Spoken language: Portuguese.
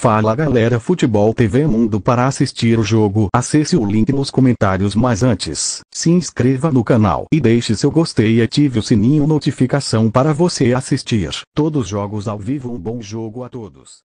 Fala galera Futebol TV Mundo para assistir o jogo. Acesse o link nos comentários mas antes, se inscreva no canal e deixe seu gostei e ative o sininho notificação para você assistir todos os jogos ao vivo. Um bom jogo a todos.